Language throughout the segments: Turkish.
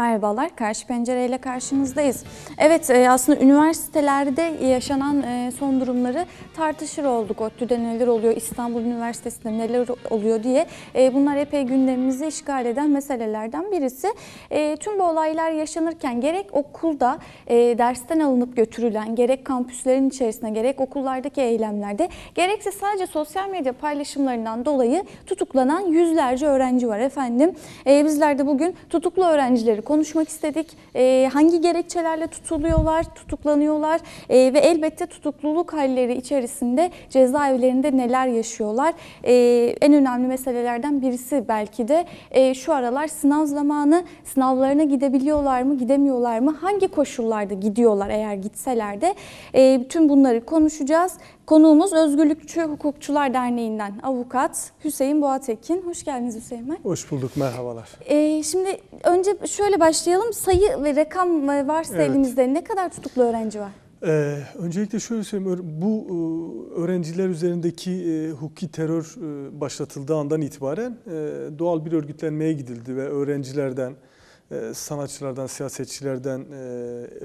Merhabalar, Karşı Pencere ile karşınızdayız. Evet, e, aslında üniversitelerde yaşanan e, son durumları tartışır olduk. ODTÜ'de neler oluyor, İstanbul Üniversitesi'nde neler oluyor diye. E, bunlar epey gündemimizi işgal eden meselelerden birisi. Tüm bu olaylar yaşanırken gerek okulda dersten alınıp götürülen, gerek kampüslerin içerisinde, gerek okullardaki eylemlerde, gerekse sadece sosyal medya paylaşımlarından dolayı tutuklanan yüzlerce öğrenci var efendim. Bizler de bugün tutuklu öğrencileri konuşmak istedik. E, hangi gerekçelerle tutuluyorlar, tutuklanıyorlar e, ve elbette tutukluluk halleri içerisinde cezaevlerinde neler yaşıyorlar? E, en önemli meselelerden birisi belki de e, şu aralar sınav zamanı sınavlarına gidebiliyorlar mı, gidemiyorlar mı? Hangi koşullarda gidiyorlar eğer gitseler de? E, tüm bunları konuşacağız. Konuğumuz Özgürlükçü Hukukçular Derneği'nden avukat Hüseyin Boğatekin. Hoş geldiniz Hüseyin Bey. Hoş bulduk, merhabalar. Ee, şimdi önce şöyle başlayalım. Sayı ve rakam e, varsa evet. elimizde ne kadar tutuklu öğrenci var? Ee, öncelikle şöyle söyleyeyim, bu e, öğrenciler üzerindeki e, hukuki terör e, başlatıldığı andan itibaren e, doğal bir örgütlenmeye gidildi ve öğrencilerden, e, sanatçılardan, siyasetçilerden, e,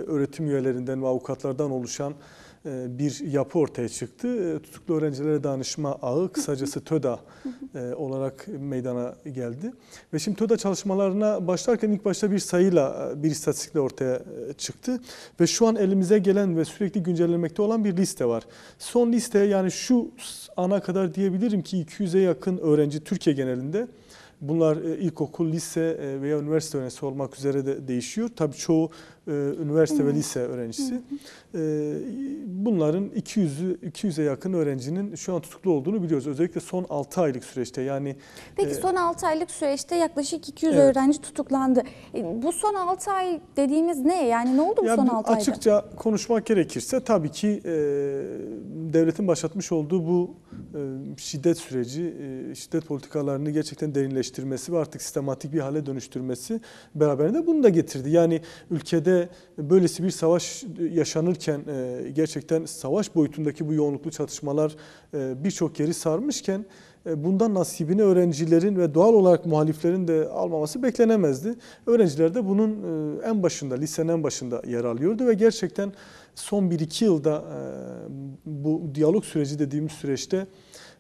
öğretim üyelerinden ve avukatlardan oluşan e, bir yapı ortaya çıktı. E, tutuklu Öğrencilere Danışma Ağı, kısacası TÖDA e, olarak meydana geldi. Ve şimdi TÖDA çalışmalarına başlarken ilk başta bir sayıyla, bir istatistikle ortaya çıktı. Ve şu an elimize gelen ve sürekli güncellenmekte olan bir liste var. Son liste yani şu ana kadar diyebilirim ki 200'e yakın öğrenci Türkiye genelinde Bunlar ilkokul, lise veya üniversite öğrencisi olmak üzere de değişiyor. Tabii çoğu e, üniversite ve lise öğrencisi. E, bunların 200'ü 200'e yakın öğrencinin şu an tutuklu olduğunu biliyoruz. Özellikle son 6 aylık süreçte yani. Peki e, son 6 aylık süreçte yaklaşık 200 evet. öğrenci tutuklandı. bu son 6 ay dediğimiz ne? Yani ne oldu bu ya, son 6 ayda? Açıkça konuşmak gerekirse tabii ki devletin başlatmış olduğu bu şiddet süreci, şiddet politikalarını gerçekten derinleştirmesi ve artık sistematik bir hale dönüştürmesi beraberinde bunu da getirdi. Yani ülkede böylesi bir savaş yaşanırken e, gerçekten savaş boyutundaki bu yoğunluklu çatışmalar e, birçok yeri sarmışken e, bundan nasibini öğrencilerin ve doğal olarak muhaliflerin de almaması beklenemezdi. Öğrenciler de bunun en başında, lisenin en başında yer alıyordu ve gerçekten son 1-2 yılda bu diyalog süreci dediğimiz süreçte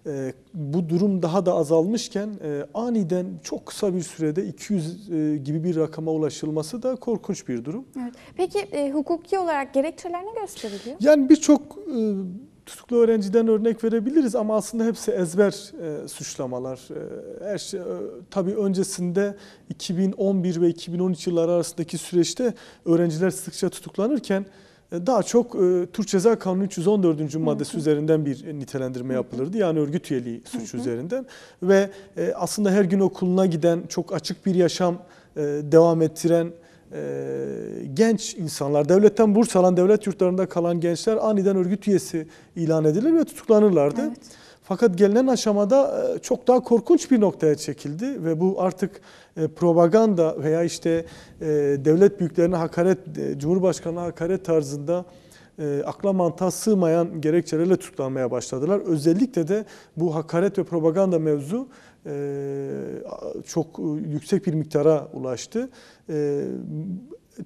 e, bu durum daha da azalmışken e, aniden çok kısa bir sürede 200 e, gibi bir rakama ulaşılması da korkunç bir durum. Evet. Peki e, hukuki olarak gerekçeler ne gösteriliyor? Yani birçok e, tutuklu öğrenciden örnek verebiliriz ama aslında hepsi ezber e, suçlamalar. E, her şey, e, tabii öncesinde 2011 ve 2013 yılları arasındaki süreçte öğrenciler sıkça tutuklanırken e, daha çok e, Türk Ceza Kanunu 314. maddesi hı hı. üzerinden bir e, nitelendirme yapılırdı. Yani örgüt üyeliği suç hı hı. üzerinden ve e, aslında her gün okuluna giden çok açık bir yaşam e, devam ettiren e, genç insanlar, devletten burs alan, devlet yurtlarında kalan gençler aniden örgüt üyesi ilan edilir ve tutuklanırlardı. Evet. Fakat gelinen aşamada e, çok daha korkunç bir noktaya çekildi ve bu artık e, propaganda veya işte e, devlet büyüklerine hakaret, Cumhurbaşkanı'na hakaret tarzında akla mantığa sığmayan gerekçelerle tutuklanmaya başladılar. Özellikle de bu hakaret ve propaganda mevzu çok yüksek bir miktara ulaştı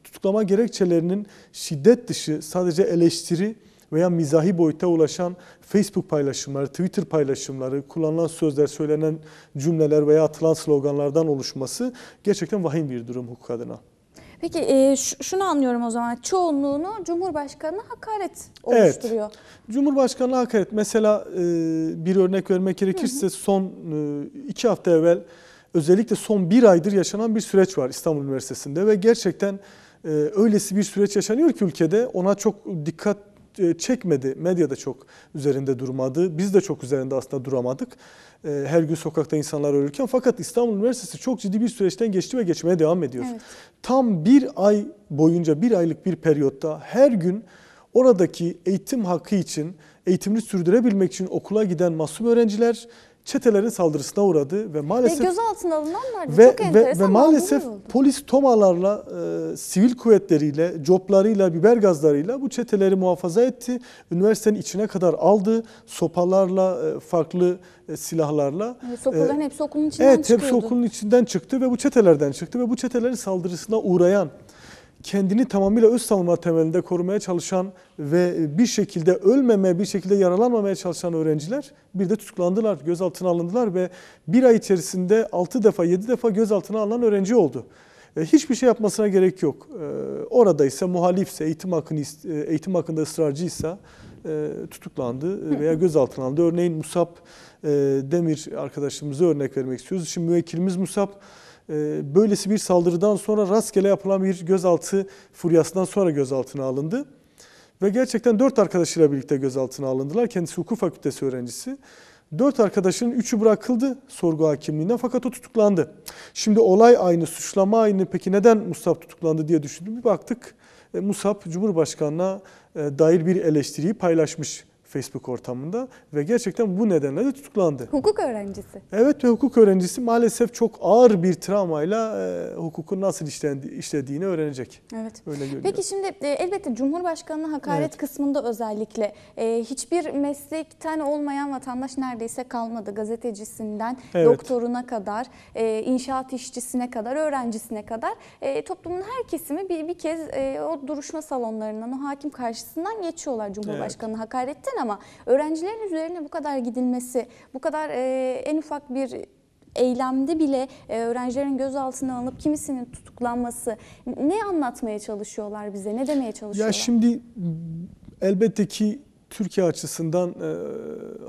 tutuklama gerekçelerinin şiddet dışı sadece eleştiri veya mizahi boyuta ulaşan Facebook paylaşımları, Twitter paylaşımları, kullanılan sözler, söylenen cümleler veya atılan sloganlardan oluşması gerçekten vahim bir durum hukuk adına. Peki e, şunu anlıyorum o zaman çoğunluğunu Cumhurbaşkanına hakaret oluşturuyor. Evet. Cumhurbaşkanı hakaret mesela e, bir örnek vermek gerekirse hı hı. son e, iki hafta evvel özellikle son bir aydır yaşanan bir süreç var İstanbul Üniversitesi'nde ve gerçekten e, öylesi bir süreç yaşanıyor ki ülkede ona çok dikkat e, çekmedi. Medya da çok üzerinde durmadı. Biz de çok üzerinde aslında duramadık. E, her gün sokakta insanlar ölürken. Fakat İstanbul Üniversitesi çok ciddi bir süreçten geçti ve geçmeye devam ediyor. Evet. Tam bir ay boyunca, bir aylık bir periyotta her gün oradaki eğitim hakkı için, eğitimini sürdürebilmek için okula giden masum öğrenciler çetelerin saldırısına uğradı ve maalesef ve gözaltına alınanlar ve, çok ve, ve maalesef polis tomalarla e, sivil kuvvetleriyle, coplarıyla, biber gazlarıyla bu çeteleri muhafaza etti. Üniversitenin içine kadar aldı. Sopalarla, e, farklı e, silahlarla. E, sopaların e, hepsi okulun içinden evet, çıkıyordu. Evet, hepsi okulun içinden çıktı ve bu çetelerden çıktı ve bu çetelerin saldırısına uğrayan kendini tamamıyla öz savunma temelinde korumaya çalışan ve bir şekilde ölmemeye, bir şekilde yaralanmamaya çalışan öğrenciler bir de tutuklandılar, gözaltına alındılar ve bir ay içerisinde 6 defa, 7 defa gözaltına alınan öğrenci oldu. E, hiçbir şey yapmasına gerek yok. E, orada ise muhalifse, eğitim, hakkını, e, eğitim hakkında ısrarcıysa tutuklandı veya gözaltına alındı. Örneğin Musab Demir arkadaşımıza örnek vermek istiyoruz. Şimdi müvekkilimiz Musab ee, böylesi bir saldırıdan sonra rastgele yapılan bir gözaltı furyasından sonra gözaltına alındı. Ve gerçekten dört arkadaşıyla birlikte gözaltına alındılar. Kendisi hukuk fakültesi öğrencisi. Dört arkadaşının üçü bırakıldı sorgu hakimliğinden fakat o tutuklandı. Şimdi olay aynı, suçlama aynı. Peki neden Musab tutuklandı diye düşündüm. Bir baktık e, Musab Cumhurbaşkanı'na e, dair bir eleştiriyi paylaşmış. Facebook ortamında ve gerçekten bu nedenle de tutuklandı. Hukuk öğrencisi. Evet ve hukuk öğrencisi maalesef çok ağır bir travmayla e, hukukun nasıl işlendi, işlediğini öğrenecek. Evet. Öyle görünüyor. Peki şimdi e, elbette Cumhurbaşkanı'na hakaret evet. kısmında özellikle e, hiçbir meslekten olmayan vatandaş neredeyse kalmadı. Gazetecisinden evet. doktoruna kadar, e, inşaat işçisine kadar, öğrencisine kadar e, toplumun her kesimi bir, bir kez e, o duruşma salonlarından, o hakim karşısından geçiyorlar Cumhurbaşkanı evet. hakaretten ama öğrencilerin üzerine bu kadar gidilmesi, bu kadar e, en ufak bir eylemde bile e, öğrencilerin gözaltına alınıp kimisinin tutuklanması ne anlatmaya çalışıyorlar bize? Ne demeye çalışıyorlar? Ya şimdi elbette ki Türkiye açısından e,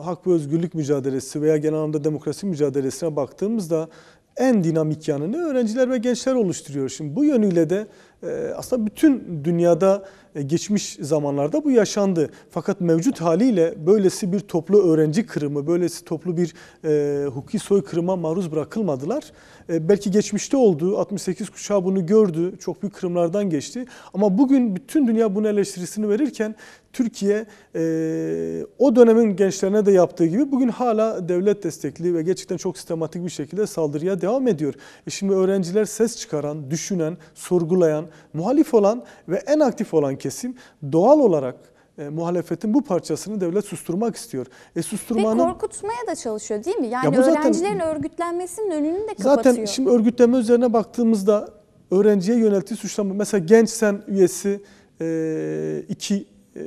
hak ve özgürlük mücadelesi veya genel anlamda demokrasi mücadelesine baktığımızda en dinamik yanını öğrenciler ve gençler oluşturuyor. Şimdi bu yönüyle de e, aslında bütün dünyada e, geçmiş zamanlarda bu yaşandı. Fakat mevcut haliyle böylesi bir toplu öğrenci kırımı, böylesi toplu bir e, hukuki soykırıma maruz bırakılmadılar. E, belki geçmişte oldu, 68 kuşağı bunu gördü, çok büyük kırımlardan geçti. Ama bugün bütün dünya bunu eleştirisini verirken Türkiye e, o dönemin gençlerine de yaptığı gibi bugün hala devlet destekli ve gerçekten çok sistematik bir şekilde saldırıya devam ediyor. E şimdi öğrenciler ses çıkaran, düşünen, sorgulayan, muhalif olan ve en aktif olan kesim doğal olarak e, muhalefetin bu parçasını devlet susturmak istiyor. E susturmanın Ve korkutmaya da çalışıyor değil mi? Yani ya zaten, öğrencilerin örgütlenmesinin önünü de kapatıyor. Zaten şimdi örgütlenme üzerine baktığımızda öğrenciye yöneltiği suçlama mesela genç sen üyesi e, iki e,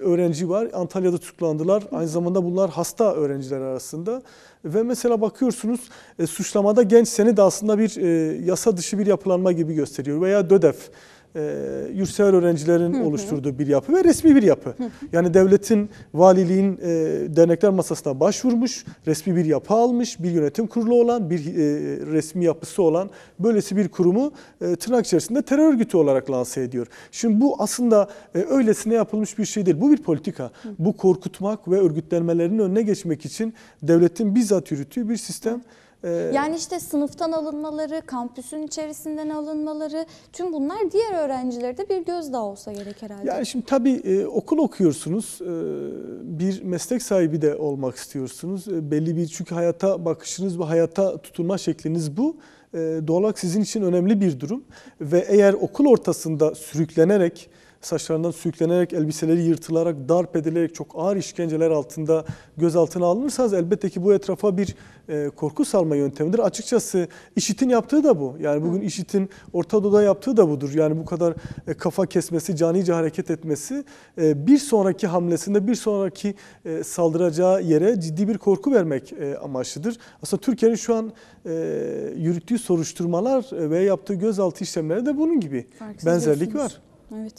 öğrenci var. Antalya'da tutuklandılar. Aynı zamanda bunlar hasta öğrenciler arasında. Ve mesela bakıyorsunuz e, suçlamada genç seni de aslında bir e, yasa dışı bir yapılanma gibi gösteriyor. Veya DÖDEF e, yurtsever öğrencilerin hı hı. oluşturduğu bir yapı ve resmi bir yapı. Hı hı. Yani devletin, valiliğin e, dernekler masasına başvurmuş, resmi bir yapı almış, bir yönetim kurulu olan, bir e, resmi yapısı olan böylesi bir kurumu e, tırnak içerisinde terör örgütü olarak lanse ediyor. Şimdi bu aslında e, öylesine yapılmış bir şey değil. Bu bir politika. Hı. Bu korkutmak ve örgütlenmelerinin önüne geçmek için devletin bizzat yürüttüğü bir sistem. Hı ee, yani işte sınıftan alınmaları, kampüsün içerisinden alınmaları, tüm bunlar diğer öğrencilerde bir gözdağı olsa gerek herhalde. Yani şimdi tabii e, okul okuyorsunuz, e, bir meslek sahibi de olmak istiyorsunuz. E, belli bir çünkü hayata bakışınız ve hayata tutunma şekliniz bu. E, doğal sizin için önemli bir durum ve eğer okul ortasında sürüklenerek saçlarından sürüklenerek, elbiseleri yırtılarak, darp edilerek çok ağır işkenceler altında gözaltına alınırsanız elbette ki bu etrafa bir e, korku salma yöntemidir. Açıkçası işitin yaptığı da bu. Yani bugün işitin Orta Doğu'da yaptığı da budur. Yani bu kadar e, kafa kesmesi, canice hareket etmesi e, bir sonraki hamlesinde, bir sonraki e, saldıracağı yere ciddi bir korku vermek e, amaçlıdır. Aslında Türkiye'nin şu an e, yürüttüğü soruşturmalar e, ve yaptığı gözaltı işlemleri de bunun gibi. Farksız benzerlik diyorsunuz. var. Evet.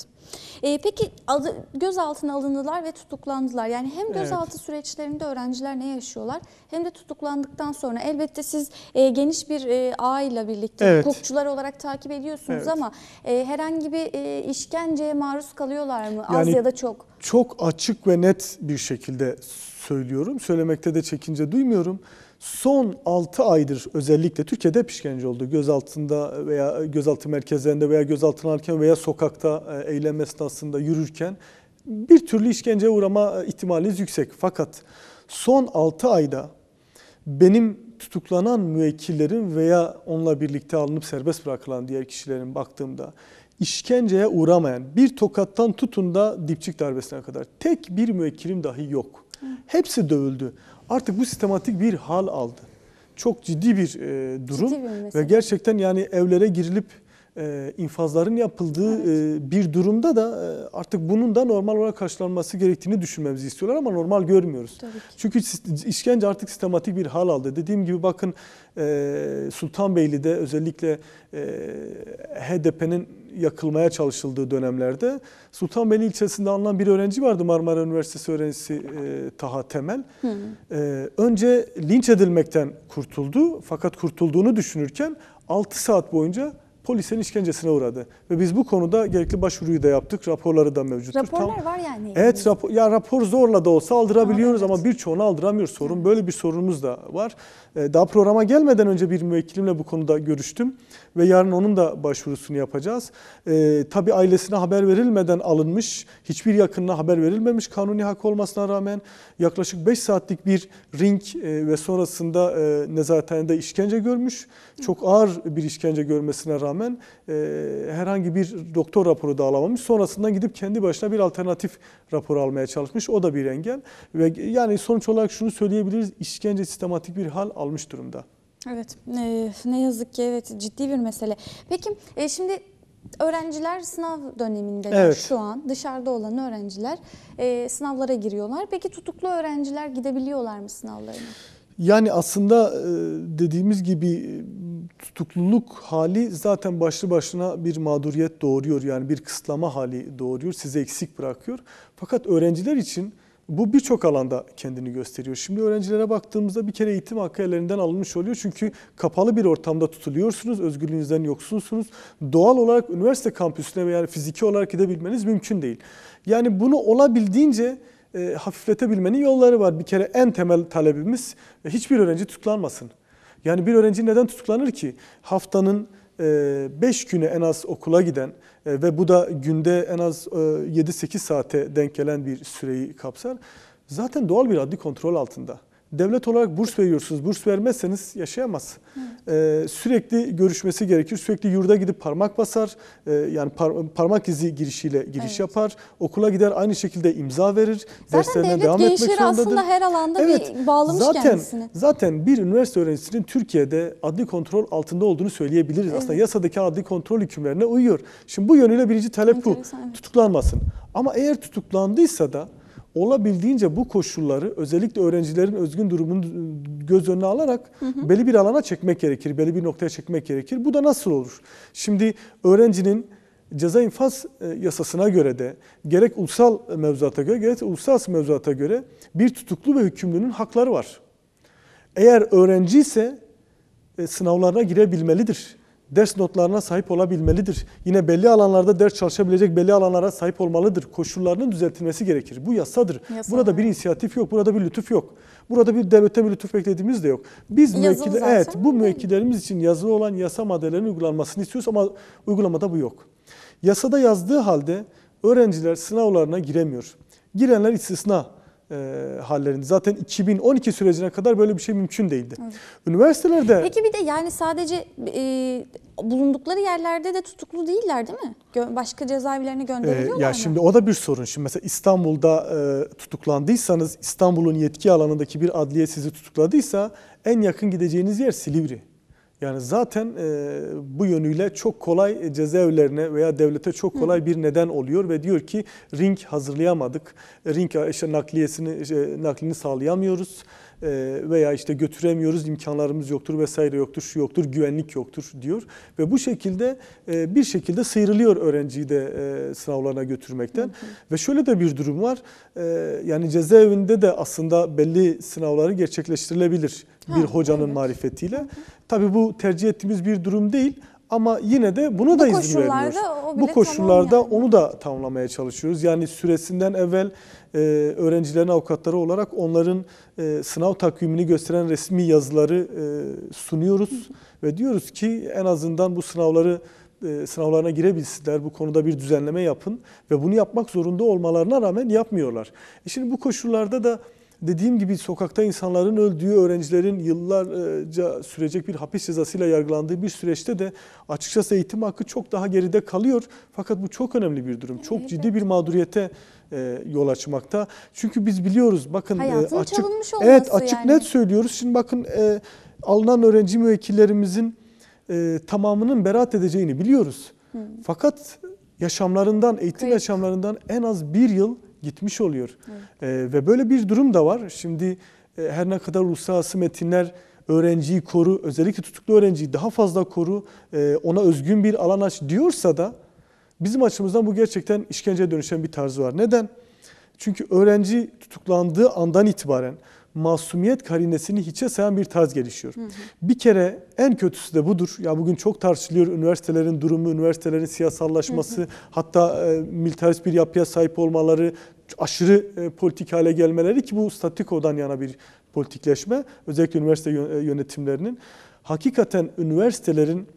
E, peki adı, gözaltına alındılar ve tutuklandılar. Yani hem gözaltı evet. süreçlerinde öğrenciler ne yaşıyorlar hem de tutuklandıktan sonra elbette siz e, geniş bir e, ağ birlikte evet. hukukçular olarak takip ediyorsunuz evet. ama e, herhangi bir e, işkenceye maruz kalıyorlar mı yani, az ya da çok? Çok açık ve net bir şekilde söylüyorum. Söylemekte de çekince duymuyorum. Son 6 aydır özellikle Türkiye'de hep işkence oldu. Gözaltında veya gözaltı merkezlerinde veya gözaltına alırken veya sokakta e, eylem esnasında yürürken bir türlü işkence uğrama e, ihtimaliniz yüksek. Fakat son 6 ayda benim tutuklanan müvekkillerim veya onunla birlikte alınıp serbest bırakılan diğer kişilerin baktığımda işkenceye uğramayan bir tokattan tutun da dipçik darbesine kadar tek bir müvekkilim dahi yok. Hepsi dövüldü. Artık bu sistematik bir hal aldı. Çok ciddi bir e, durum ciddi bir ve gerçekten yani evlere girilip e, infazların yapıldığı evet. E, bir durumda da e, artık bunun da normal olarak karşılanması gerektiğini düşünmemizi istiyorlar ama normal görmüyoruz. Çünkü işkence artık sistematik bir hal aldı. Dediğim gibi bakın Sultanbeyli'de özellikle HDP'nin yakılmaya çalışıldığı dönemlerde Sultanbeyli ilçesinde alınan bir öğrenci vardı Marmara Üniversitesi öğrencisi Taha Temel. Hı önce linç edilmekten kurtuldu fakat kurtulduğunu düşünürken 6 saat boyunca polisin işkencesine uğradı. Ve biz bu konuda gerekli başvuruyu da yaptık. Raporları da mevcuttur. Raporlar Tam, var yani. Evet rapor, ya rapor zorla da olsa aldırabiliyoruz ama, ama birçoğunu aldıramıyoruz. Sorun böyle bir sorunumuz da var. Ee, daha programa gelmeden önce bir müvekkilimle bu konuda görüştüm ve yarın onun da başvurusunu yapacağız. Ee, tabii ailesine haber verilmeden alınmış, hiçbir yakınına haber verilmemiş kanuni hak olmasına rağmen yaklaşık 5 saatlik bir ring e, ve sonrasında e, nezarethanede işkence görmüş. Çok ağır bir işkence görmesine rağmen rağmen e, herhangi bir doktor raporu da alamamış. Sonrasından gidip kendi başına bir alternatif rapor almaya çalışmış. O da bir engel. Ve yani sonuç olarak şunu söyleyebiliriz. İşkence sistematik bir hal almış durumda. Evet ne yazık ki evet ciddi bir mesele. Peki e, şimdi öğrenciler sınav döneminde evet. şu an dışarıda olan öğrenciler e, sınavlara giriyorlar. Peki tutuklu öğrenciler gidebiliyorlar mı sınavlarına? Yani aslında e, dediğimiz gibi tutukluluk hali zaten başlı başına bir mağduriyet doğuruyor. Yani bir kısıtlama hali doğuruyor. size eksik bırakıyor. Fakat öğrenciler için bu birçok alanda kendini gösteriyor. Şimdi öğrencilere baktığımızda bir kere eğitim hakkı ellerinden alınmış oluyor. Çünkü kapalı bir ortamda tutuluyorsunuz, özgürlüğünüzden yoksunsunuz. Doğal olarak üniversite kampüsüne veya fiziki olarak gidebilmeniz mümkün değil. Yani bunu olabildiğince e, hafifletebilmenin yolları var. Bir kere en temel talebimiz e, hiçbir öğrenci tutuklanmasın. Yani bir öğrenci neden tutuklanır ki? Haftanın 5 e, günü en az okula giden e, ve bu da günde en az 7-8 e, saate denk gelen bir süreyi kapsar. Zaten doğal bir adli kontrol altında devlet olarak burs veriyorsunuz. Burs vermezseniz yaşayamaz. Ee, sürekli görüşmesi gerekir. Sürekli yurda gidip parmak basar. Ee, yani par parmak izi girişiyle giriş evet. yapar. Okula gider aynı şekilde imza verir. Zaten Derslerine devlet devam etmek zorundadır. aslında her alanda evet, bir bağlamış zaten, kendisini. Zaten bir üniversite öğrencisinin Türkiye'de adli kontrol altında olduğunu söyleyebiliriz. Evet. Aslında yasadaki adli kontrol hükümlerine uyuyor. Şimdi bu yönüyle birinci talep bu. Evet. Tutuklanmasın. Ama eğer tutuklandıysa da olabildiğince bu koşulları özellikle öğrencilerin özgün durumunu göz önüne alarak hı hı. belli bir alana çekmek gerekir, belli bir noktaya çekmek gerekir. Bu da nasıl olur? Şimdi öğrencinin ceza infaz e, yasasına göre de gerek ulusal mevzuata göre gerek uluslararası mevzuata göre bir tutuklu ve hükümlünün hakları var. Eğer öğrenci ise e, sınavlarına girebilmelidir ders notlarına sahip olabilmelidir. Yine belli alanlarda ders çalışabilecek belli alanlara sahip olmalıdır. Koşullarının düzeltilmesi gerekir. Bu yasadır. Yasa, burada evet. bir inisiyatif yok, burada bir lütuf yok. Burada bir devlete bir lütuf beklediğimiz de yok. Biz müvekkil, evet bu müvekkillerimiz için yazılı olan yasa maddelerinin uygulanmasını istiyoruz ama uygulamada bu yok. Yasada yazdığı halde öğrenciler sınavlarına giremiyor. Girenler istisna e, hallerini. Zaten 2012 sürecine kadar böyle bir şey mümkün değildi. Evet. Üniversitelerde... Peki bir de yani sadece e, bulundukları yerlerde de tutuklu değiller değil mi? Gö başka cezaevlerine e, gönderiliyorlar e, ya Şimdi o da bir sorun. Şimdi mesela İstanbul'da e, tutuklandıysanız İstanbul'un yetki alanındaki bir adliye sizi tutukladıysa en yakın gideceğiniz yer Silivri. Yani zaten e, bu yönüyle çok kolay cezaevlerine veya devlete çok kolay bir neden oluyor ve diyor ki ring hazırlayamadık. Ring işte nakliyesini işte, naklini sağlayamıyoruz. Ee, veya işte götüremiyoruz, imkanlarımız yoktur vesaire yoktur, şu yoktur, güvenlik yoktur diyor. Ve bu şekilde e, bir şekilde sıyrılıyor öğrenciyi de e, sınavlarına götürmekten. Hı hı. Ve şöyle de bir durum var. E, yani cezaevinde de aslında belli sınavları gerçekleştirilebilir bir ha, hocanın evet. marifetiyle. Hı Tabii bu tercih ettiğimiz bir durum değil ama yine de bunu bu da izin vermiyoruz. Bu koşullarda tamam yani. onu da tamamlamaya çalışıyoruz. Yani süresinden evvel e, öğrencilerin avukatları olarak onların e, sınav takvimini gösteren resmi yazıları e, sunuyoruz. Ve diyoruz ki en azından bu sınavları e, sınavlarına girebilsinler, bu konuda bir düzenleme yapın. Ve bunu yapmak zorunda olmalarına rağmen yapmıyorlar. E şimdi bu koşullarda da dediğim gibi sokakta insanların öldüğü, öğrencilerin yıllarca sürecek bir hapis cezasıyla yargılandığı bir süreçte de açıkçası eğitim hakkı çok daha geride kalıyor. Fakat bu çok önemli bir durum. Çok ciddi bir mağduriyete e, yol açmakta. Çünkü biz biliyoruz bakın e, Hayatın açık Evet açık yani. net söylüyoruz. Şimdi bakın e, alınan öğrenci müvekkillerimizin e, tamamının beraat edeceğini biliyoruz. Hı. Fakat yaşamlarından, eğitim Kayıp. yaşamlarından en az bir yıl gitmiş oluyor. Evet. E, ve böyle bir durum da var. Şimdi e, her ne kadar uluslararası metinler öğrenciyi koru, özellikle tutuklu öğrenciyi daha fazla koru, e, ona özgün bir alan aç diyorsa da bizim açımızdan bu gerçekten işkenceye dönüşen bir tarzı var. Neden? Çünkü öğrenci tutuklandığı andan itibaren masumiyet karinesini hiçe sayan bir tarz gelişiyor. Hı hı. Bir kere en kötüsü de budur. Ya bugün çok tartışılıyor üniversitelerin durumu, üniversitelerin siyasallaşması, hı hı. hatta e, militarist bir yapıya sahip olmaları, aşırı e, politik hale gelmeleri ki bu statikodan yana bir politikleşme. Özellikle üniversite e, yönetimlerinin. Hakikaten üniversitelerin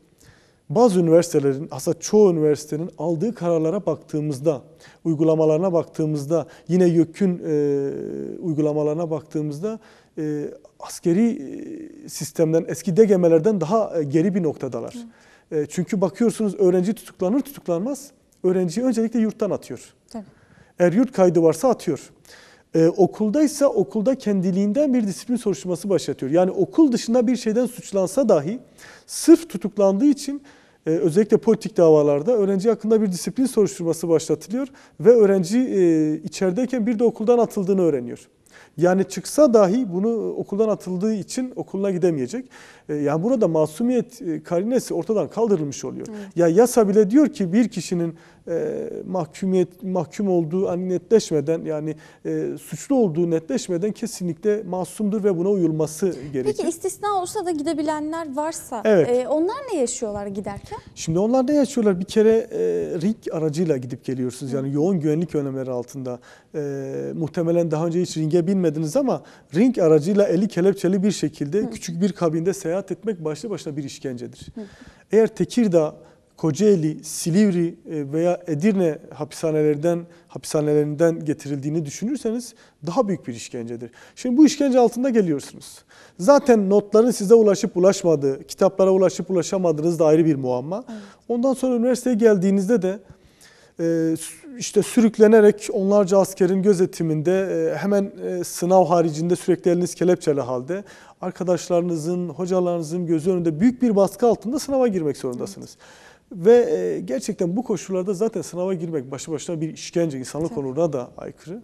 bazı üniversitelerin, aslında çoğu üniversitenin aldığı kararlara baktığımızda, uygulamalarına baktığımızda, yine YÖK'ün e, uygulamalarına baktığımızda e, askeri e, sistemden, eski degemelerden daha geri bir noktadalar. Evet. E, çünkü bakıyorsunuz öğrenci tutuklanır tutuklanmaz, öğrenciyi öncelikle yurttan atıyor. Tabii. Eğer yurt kaydı varsa atıyor. Ee, okuldaysa okulda kendiliğinden bir disiplin soruşturması başlatıyor. Yani okul dışında bir şeyden suçlansa dahi sırf tutuklandığı için e, özellikle politik davalarda öğrenci hakkında bir disiplin soruşturması başlatılıyor ve öğrenci e, içerideyken bir de okuldan atıldığını öğreniyor. Yani çıksa dahi bunu okuldan atıldığı için okuluna gidemeyecek. E, yani burada masumiyet e, karinesi ortadan kaldırılmış oluyor. Evet. Ya yasa bile diyor ki bir kişinin e, mahkumiyet mahkum olduğu hani netleşmeden yani e, suçlu olduğu netleşmeden kesinlikle masumdur ve buna uyulması gerekir. Peki istisna olsa da gidebilenler varsa evet. e, onlar ne yaşıyorlar giderken? Şimdi onlar ne yaşıyorlar? Bir kere e, ring aracıyla gidip geliyorsunuz. Yani Hı. yoğun güvenlik önlemleri altında. E, muhtemelen daha önce hiç ringe binmediniz ama ring aracıyla eli kelepçeli bir şekilde Hı. küçük bir kabinde seyahat etmek başlı başına bir işkencedir. Hı. Eğer Tekirdağ Kocaeli, Silivri e, veya Edirne hapishanelerinden hapishanelerinden getirildiğini düşünürseniz daha büyük bir işkencedir. Şimdi bu işkence altında geliyorsunuz. Zaten notların size ulaşıp ulaşmadığı, kitaplara ulaşıp ulaşamadığınız da ayrı bir muamma. Evet. Ondan sonra üniversiteye geldiğinizde de e, işte sürüklenerek onlarca askerin gözetiminde e, hemen sınav haricinde sürekli eliniz kelepçeli halde arkadaşlarınızın, hocalarınızın gözü önünde büyük bir baskı altında sınava girmek zorundasınız. Evet. Ve e, gerçekten bu koşullarda zaten sınava girmek başlı başına bir işkence, insanlık Tabii. onuruna da aykırı.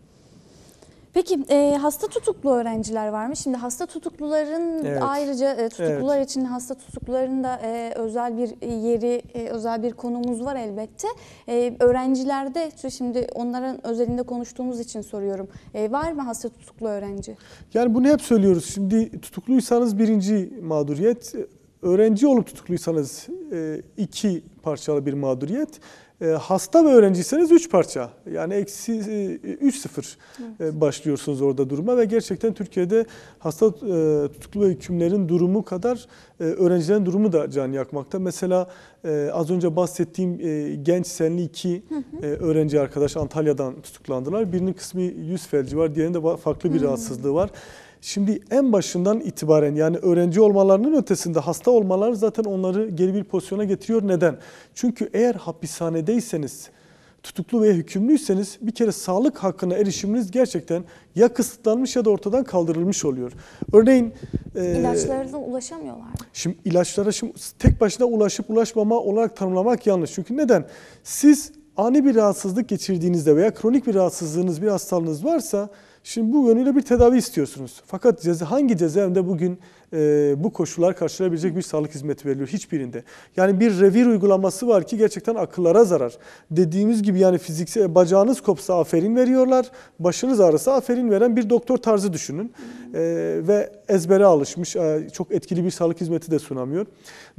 Peki e, hasta tutuklu öğrenciler var mı? Şimdi hasta tutukluların evet. ayrıca e, tutuklular evet. için hasta tutukluların da e, özel bir yeri, e, özel bir konumuz var elbette. E, öğrencilerde şimdi onların özelinde konuştuğumuz için soruyorum. E, var mı hasta tutuklu öğrenci? Yani bunu hep söylüyoruz. Şimdi tutukluysanız birinci mağduriyet, Öğrenci olup tutukluysanız e, iki parçalı bir mağduriyet. E, hasta ve öğrenciyseniz üç parça. Yani eksi e, üç sıfır evet. başlıyorsunuz orada duruma ve gerçekten Türkiye'de hasta tutuklu ve hükümlerin durumu kadar öğrencilerin durumu da can yakmakta. Mesela az önce bahsettiğim genç senli iki öğrenci arkadaş Antalya'dan tutuklandılar. Birinin kısmı yüz felci var, diğerinin de farklı bir rahatsızlığı var. Şimdi en başından itibaren yani öğrenci olmalarının ötesinde hasta olmalar zaten onları geri bir pozisyona getiriyor. Neden? Çünkü eğer hapishanedeyseniz, tutuklu veya hükümlüyseniz bir kere sağlık hakkına erişiminiz gerçekten ya kısıtlanmış ya da ortadan kaldırılmış oluyor. Örneğin e, ulaşamıyorlar. Şimdi ilaçlara şimdi tek başına ulaşıp ulaşmama olarak tanımlamak yanlış. Çünkü neden? Siz ani bir rahatsızlık geçirdiğinizde veya kronik bir rahatsızlığınız, bir hastalığınız varsa Şimdi bu yönüyle bir tedavi istiyorsunuz. Fakat ceza hangi cezaevinde bugün e, bu koşullar karşılayabilecek bir sağlık hizmeti veriliyor? Hiçbirinde. Yani bir revir uygulaması var ki gerçekten akıllara zarar. Dediğimiz gibi yani fiziksel e, bacağınız kopsa aferin veriyorlar, başınız ağrısa aferin veren bir doktor tarzı düşünün. E, ve ezbere alışmış, e, çok etkili bir sağlık hizmeti de sunamıyor.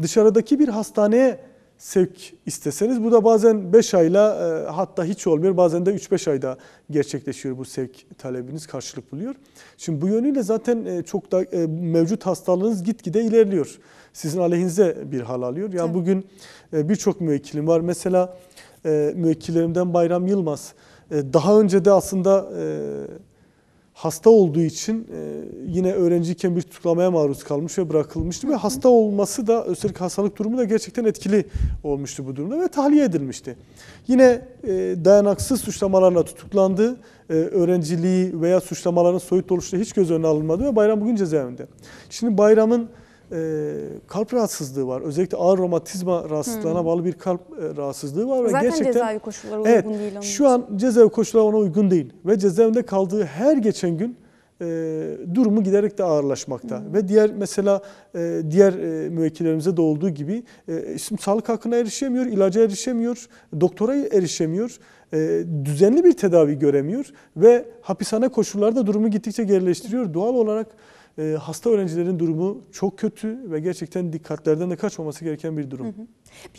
Dışarıdaki bir hastaneye sevk isteseniz bu da bazen 5 ayla e, hatta hiç olmuyor. Bazen de 3-5 ayda gerçekleşiyor bu sevk talebiniz karşılık buluyor. Şimdi bu yönüyle zaten e, çok da e, mevcut hastalığınız gitgide ilerliyor. Sizin aleyhinize bir hal alıyor. Yani evet. bugün e, birçok müvekkilim var. Mesela e, müvekkillerimden Bayram Yılmaz e, daha önce de aslında e, hasta olduğu için e, yine öğrenciyken bir tutuklamaya maruz kalmış ve bırakılmıştı. Ve hasta olması da özellikle hastalık durumu da gerçekten etkili olmuştu bu durumda ve tahliye edilmişti. Yine e, dayanaksız suçlamalarla tutuklandı. E, öğrenciliği veya suçlamaların soyut oluşu hiç göz önüne alınmadı ve Bayram bugün cezaevinde. Şimdi Bayram'ın e, kalp rahatsızlığı var. Özellikle ağır romatizma rahatsızlığına hmm. bağlı bir kalp e, rahatsızlığı var. Zaten ve gerçekten, cezaevi koşulları uygun evet, değil. Onun şu an cezaevi koşulları ona uygun değil. Ve cezaevinde kaldığı her geçen gün e, durumu giderek de ağırlaşmakta. Hmm. Ve diğer mesela e, diğer e, müvekkillerimize de olduğu gibi e, şimdi sağlık hakkına erişemiyor, ilaca erişemiyor, doktora erişemiyor. E, düzenli bir tedavi göremiyor ve hapishane koşullarda durumu gittikçe gerileştiriyor. Doğal olarak e, hasta öğrencilerin durumu çok kötü ve gerçekten dikkatlerden de kaçmaması gereken bir durum. Hı hı.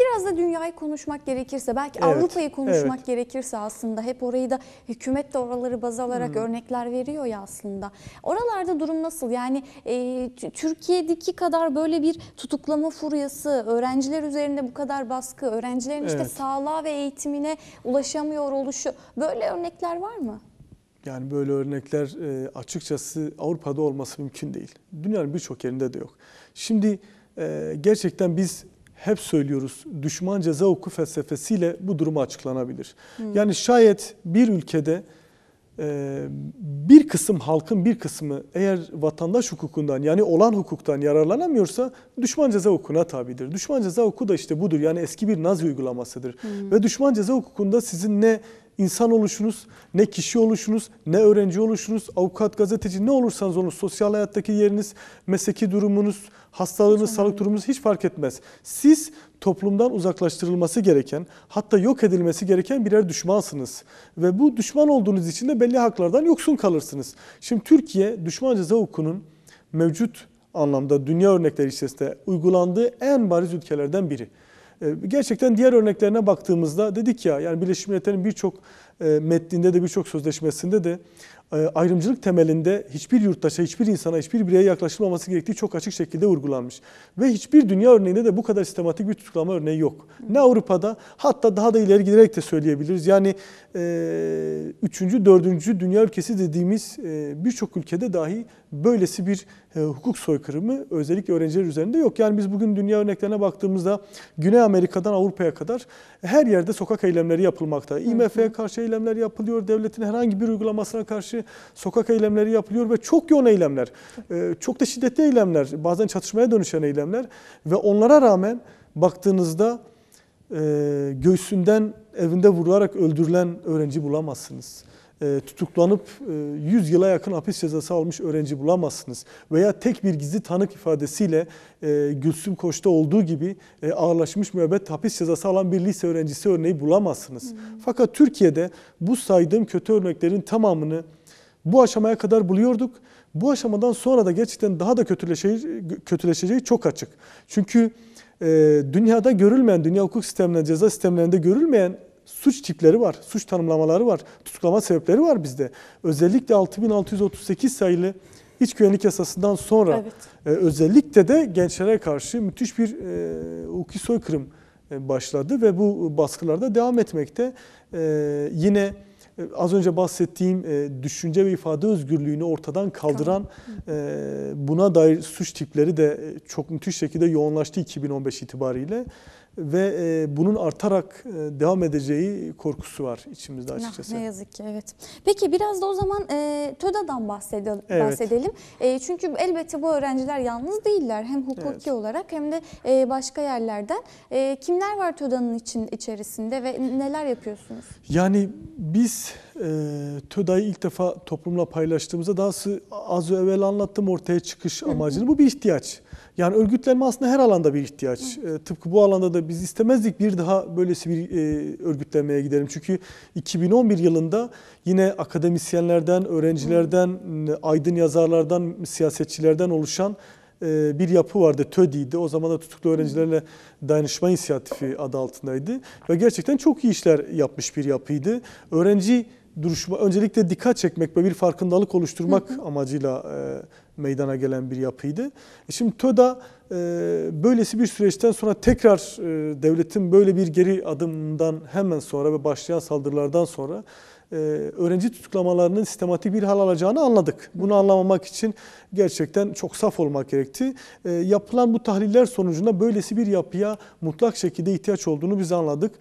Biraz da dünyayı konuşmak gerekirse, belki evet, Avrupa'yı konuşmak evet. gerekirse aslında hep orayı da hükümet de oraları baz alarak hı. örnekler veriyor ya aslında. Oralarda durum nasıl? Yani e, Türkiye'deki kadar böyle bir tutuklama furyası, öğrenciler üzerinde bu kadar baskı, öğrencilerin evet. işte sağlığa ve eğitimine ulaşamıyor oluşu böyle örnekler var mı? Yani böyle örnekler e, açıkçası Avrupa'da olması mümkün değil. Dünyanın birçok yerinde de yok. Şimdi e, gerçekten biz hep söylüyoruz düşman ceza zavku felsefesiyle bu durumu açıklanabilir. Hmm. Yani şayet bir ülkede e, bir kısım halkın bir kısmı eğer vatandaş hukukundan yani olan hukuktan yararlanamıyorsa düşman ceza hukukuna tabidir. Düşman ceza hukuku da işte budur yani eski bir nazi uygulamasıdır. Hmm. Ve düşman ceza hukukunda sizin ne insan oluşunuz, ne kişi oluşunuz, ne öğrenci oluşunuz, avukat, gazeteci ne olursanız olun sosyal hayattaki yeriniz, mesleki durumunuz, hastalığınız, sağlık durumunuz hiç fark etmez. Siz toplumdan uzaklaştırılması gereken, hatta yok edilmesi gereken birer düşmansınız. Ve bu düşman olduğunuz için de belli haklardan yoksun kalırsınız. Şimdi Türkiye düşman ceza hukukunun mevcut anlamda dünya örnekleri içerisinde uygulandığı en bariz ülkelerden biri. E, gerçekten diğer örneklerine baktığımızda dedik ya yani Birleşmiş Milletler'in birçok e, metninde de birçok sözleşmesinde de e, ayrımcılık temelinde hiçbir yurttaşa, hiçbir insana, hiçbir bireye yaklaşılmaması gerektiği çok açık şekilde vurgulanmış. Ve hiçbir dünya örneğinde de bu kadar sistematik bir tutuklama örneği yok. Ne Avrupa'da hatta daha da ileri giderek de söyleyebiliriz. Yani e, üçüncü, dördüncü dünya ülkesi dediğimiz e, birçok ülkede dahi böylesi bir e, hukuk soykırımı özellikle öğrenciler üzerinde yok. Yani biz bugün dünya örneklerine baktığımızda Güney Amerika'dan Avrupa'ya kadar her yerde sokak eylemleri yapılmakta. IMF'ye karşı eylemler yapılıyor, devletin herhangi bir uygulamasına karşı karşı sokak eylemleri yapılıyor ve çok yoğun eylemler. E, çok da şiddetli eylemler. Bazen çatışmaya dönüşen eylemler. Ve onlara rağmen baktığınızda e, göğsünden evinde vurularak öldürülen öğrenci bulamazsınız e, tutuklanıp 100 yıla yakın hapis cezası almış öğrenci bulamazsınız. Veya tek bir gizli tanık ifadesiyle Gülsüm Koç'ta olduğu gibi ağırlaşmış müebbet hapis cezası alan bir lise öğrencisi örneği bulamazsınız. Hmm. Fakat Türkiye'de bu saydığım kötü örneklerin tamamını bu aşamaya kadar buluyorduk. Bu aşamadan sonra da gerçekten daha da kötüleşeceği, kötüleşeceği çok açık. Çünkü e, dünyada görülmeyen, dünya hukuk sistemlerinde, ceza sistemlerinde görülmeyen suç tipleri var, suç tanımlamaları var, tutuklama sebepleri var bizde. Özellikle 6638 sayılı iç güvenlik yasasından sonra evet. e, özellikle de gençlere karşı müthiş bir e, hukuki soykırım e, başladı ve bu baskılarda devam etmekte. E, yine ee, az önce bahsettiğim e, düşünce ve ifade özgürlüğünü ortadan kaldıran e, buna dair suç tipleri de e, çok müthiş şekilde yoğunlaştı 2015 itibariyle ve bunun artarak devam edeceği korkusu var içimizde açıkçası. Ne yazık ki evet. Peki biraz da o zaman e, TÖDA'dan bahsedelim. Evet. bahsedelim. E, çünkü elbette bu öğrenciler yalnız değiller. Hem hukuki evet. olarak hem de e, başka yerlerden. E, kimler var TÖDA'nın için içerisinde ve neler yapıyorsunuz? Yani biz e, TÖDA'yı ilk defa toplumla paylaştığımızda daha az evvel anlattım ortaya çıkış amacını. Bu bir ihtiyaç. Yani örgütlenme aslında her alanda bir ihtiyaç. E, tıpkı bu alanda da biz istemezdik bir daha böylesi bir e, örgütlenmeye gidelim. Çünkü 2011 yılında yine akademisyenlerden, öğrencilerden, aydın yazarlardan, siyasetçilerden oluşan e, bir yapı vardı TÖDİ'ydi. O zaman da tutuklu öğrencilerle dayanışma inisiyatifi adı altındaydı. Ve gerçekten çok iyi işler yapmış bir yapıydı. Öğrenci duruşma öncelikle dikkat çekmek ve bir farkındalık oluşturmak amacıyla e, meydana gelen bir yapıydı. E şimdi TÖDA e, böylesi bir süreçten sonra tekrar e, devletin böyle bir geri adımından hemen sonra ve başlayan saldırılardan sonra e, öğrenci tutuklamalarının sistematik bir hal alacağını anladık. Bunu anlamamak için gerçekten çok saf olmak gerekti. E, yapılan bu tahliller sonucunda böylesi bir yapıya mutlak şekilde ihtiyaç olduğunu biz anladık. E,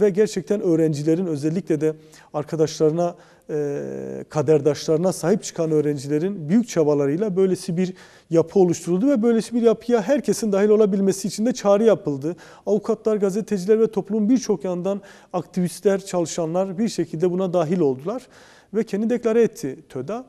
ve gerçekten öğrencilerin özellikle de arkadaşlarına e, kaderdaşlarına sahip çıkan öğrencilerin büyük çabalarıyla böylesi bir yapı oluşturuldu ve böylesi bir yapıya herkesin dahil olabilmesi için de çağrı yapıldı. Avukatlar, gazeteciler ve toplumun birçok yandan aktivistler, çalışanlar bir şekilde buna dahil oldular ve kendi deklare etti TÖDA.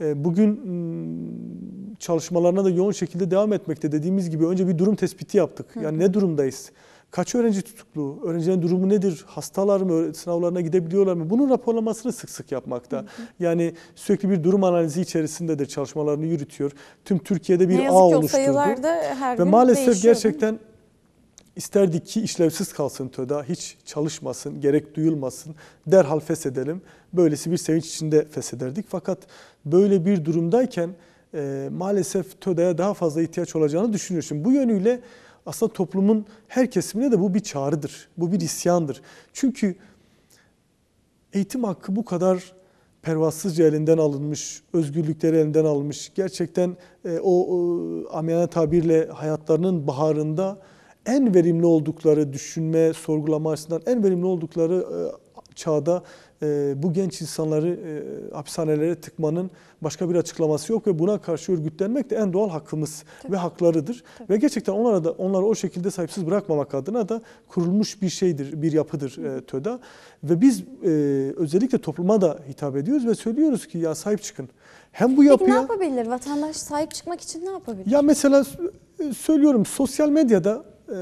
E, bugün ıı, çalışmalarına da yoğun şekilde devam etmekte dediğimiz gibi önce bir durum tespiti yaptık. Yani ne durumdayız? Kaç öğrenci tutuklu? Öğrencilerin durumu nedir? Hastalar mı? Sınavlarına gidebiliyorlar mı? Bunun raporlamasını sık sık yapmakta. Hı hı. Yani sürekli bir durum analizi içerisinde de Çalışmalarını yürütüyor. Tüm Türkiye'de bir ağ oluşturdu. Ve maalesef değişiyor, gerçekten isterdik ki işlevsiz kalsın TÖDA, hiç çalışmasın, gerek duyulmasın, derhal feshedelim. Böylesi bir sevinç içinde feshederdik. Fakat böyle bir durumdayken e, maalesef TÖDA'ya daha fazla ihtiyaç olacağını düşünüyorum. bu yönüyle aslında toplumun her kesimine de bu bir çağrıdır. Bu bir isyandır. Çünkü eğitim hakkı bu kadar pervasızca elinden alınmış, özgürlükleri elinden alınmış. Gerçekten e, o e, amiyane tabirle hayatlarının baharında en verimli oldukları düşünme, sorgulama açısından en verimli oldukları e, çağda ee, bu genç insanları e, hapishanelere tıkmanın başka bir açıklaması yok ve buna karşı örgütlenmek de en doğal hakkımız Tabii. ve haklarıdır. Tabii. Ve gerçekten onlara da onları o şekilde sahipsiz bırakmamak adına da kurulmuş bir şeydir, bir yapıdır e, TÖDA. Ve biz e, özellikle topluma da hitap ediyoruz ve söylüyoruz ki ya sahip çıkın. Hem bu yapıya... Peki ne yapabilir? Vatandaş sahip çıkmak için ne yapabilir? Ya mesela e, söylüyorum sosyal medyada e,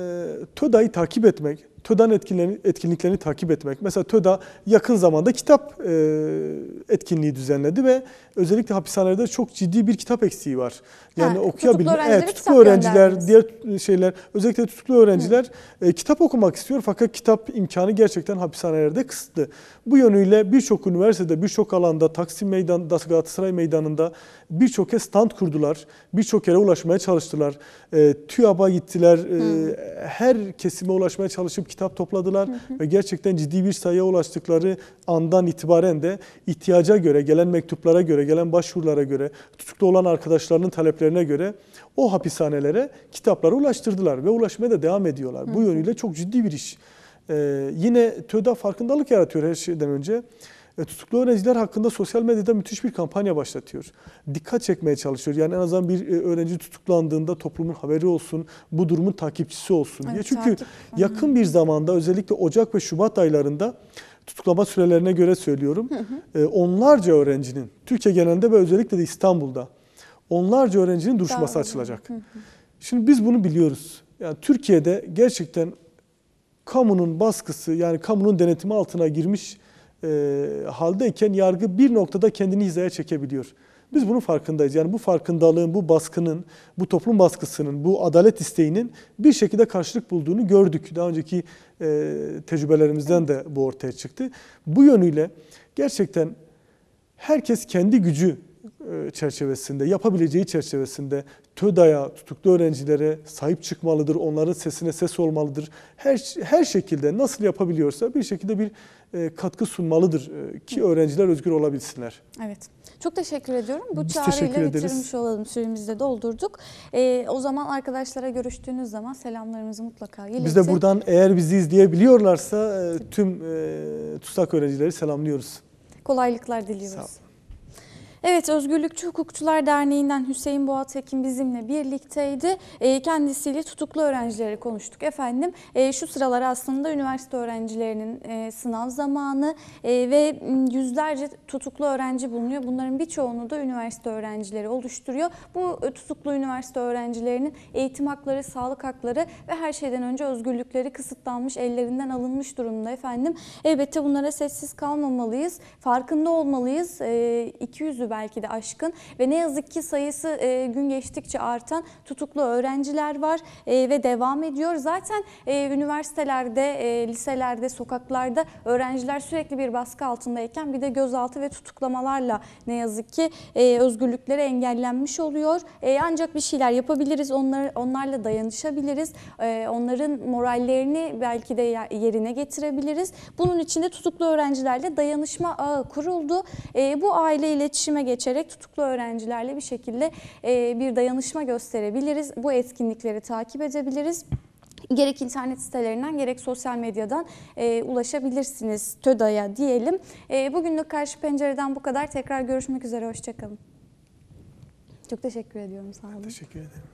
TÖDA'yı takip etmek, TÖDA'nın etkinliklerini, etkinliklerini takip etmek. Mesela TÖDA yakın zamanda kitap e, etkinliği düzenledi ve özellikle hapishanelerde çok ciddi bir kitap eksiği var. Yani ha, okuyabilmek, evet, tutuklu öğrenciler, diğer e, şeyler, özellikle tutuklu öğrenciler e, kitap okumak istiyor fakat kitap imkanı gerçekten hapishanelerde kısıtlı. Bu yönüyle birçok üniversitede, birçok alanda, Taksim Meydanı, Galatasaray Meydanı'nda birçok kez stand kurdular, birçok yere ulaşmaya çalıştılar. E, TÜYAB'a gittiler, e, her kesime ulaşmaya çalışıp kitap topladılar. Hı hı. Ve gerçekten ciddi bir sayıya ulaştıkları andan itibaren de ihtiyaca göre, gelen mektuplara göre, gelen başvurulara göre, tutuklu olan arkadaşlarının taleplerine göre o hapishanelere kitapları ulaştırdılar ve ulaşmaya da devam ediyorlar. Hı hı. Bu yönüyle çok ciddi bir iş. E, yine TÖDA farkındalık yaratıyor her şeyden önce. E, tutuklu öğrenciler hakkında sosyal medyada müthiş bir kampanya başlatıyor. Dikkat çekmeye çalışıyor. Yani en azından bir e, öğrenci tutuklandığında toplumun haberi olsun, bu durumun takipçisi olsun diye. Evet, Çünkü takip. yakın bir zamanda özellikle Ocak ve Şubat aylarında tutuklama sürelerine göre söylüyorum. Hı hı. E, onlarca öğrencinin Türkiye genelinde ve özellikle de İstanbul'da onlarca öğrencinin duruşması Daha açılacak. Hı hı. Şimdi biz bunu biliyoruz. Yani Türkiye'de gerçekten kamunun baskısı yani kamunun denetimi altına girmiş e, haldeyken yargı bir noktada kendini hizaya çekebiliyor. Biz bunun farkındayız. Yani bu farkındalığın, bu baskının, bu toplum baskısının, bu adalet isteğinin bir şekilde karşılık bulduğunu gördük. Daha önceki e, tecrübelerimizden de bu ortaya çıktı. Bu yönüyle gerçekten herkes kendi gücü e, çerçevesinde, yapabileceği çerçevesinde TÖDA'ya, tutuklu öğrencilere sahip çıkmalıdır, onların sesine ses olmalıdır. Her, her şekilde nasıl yapabiliyorsa bir şekilde bir e, katkı sunmalıdır e, ki öğrenciler özgür olabilsinler. Evet. Çok teşekkür ediyorum. Bu Biz çağrıyla bitirmiş olalım. süremizi de doldurduk. Ee, o zaman arkadaşlara görüştüğünüz zaman selamlarımızı mutlaka iletin. Biz de buradan eğer bizi izleyebiliyorlarsa tüm e, TUSAK öğrencileri selamlıyoruz. Kolaylıklar diliyoruz. Sağ olun. Evet Özgürlükçü Hukukçular Derneği'nden Hüseyin Boğatekin bizimle birlikteydi. Ee, kendisiyle tutuklu öğrencilere konuştuk efendim. Ee, şu sıralar aslında üniversite öğrencilerinin e, sınav zamanı e, ve yüzlerce tutuklu öğrenci bulunuyor. Bunların birçoğunu da üniversite öğrencileri oluşturuyor. Bu e, tutuklu üniversite öğrencilerinin eğitim hakları, sağlık hakları ve her şeyden önce özgürlükleri kısıtlanmış, ellerinden alınmış durumda efendim. Elbette bunlara sessiz kalmamalıyız. Farkında olmalıyız. 200'ü ee, belki de aşkın ve ne yazık ki sayısı e, gün geçtikçe artan tutuklu öğrenciler var e, ve devam ediyor. Zaten e, üniversitelerde, e, liselerde, sokaklarda öğrenciler sürekli bir baskı altındayken bir de gözaltı ve tutuklamalarla ne yazık ki e, özgürlükleri engellenmiş oluyor. E, ancak bir şeyler yapabiliriz, onlar, onlarla dayanışabiliriz, e, onların morallerini belki de yerine getirebiliriz. Bunun için de tutuklu öğrencilerle dayanışma ağı kuruldu. E, bu aile iletişime geçerek tutuklu öğrencilerle bir şekilde e, bir dayanışma gösterebiliriz. Bu etkinlikleri takip edebiliriz gerek internet sitelerinden gerek sosyal medyadan e, ulaşabilirsiniz TÖDA'ya diyelim. E, bugünlük Karşı Pencere'den bu kadar. Tekrar görüşmek üzere. Hoşçakalın. Çok teşekkür ediyorum. Sağ olun. Teşekkür ederim.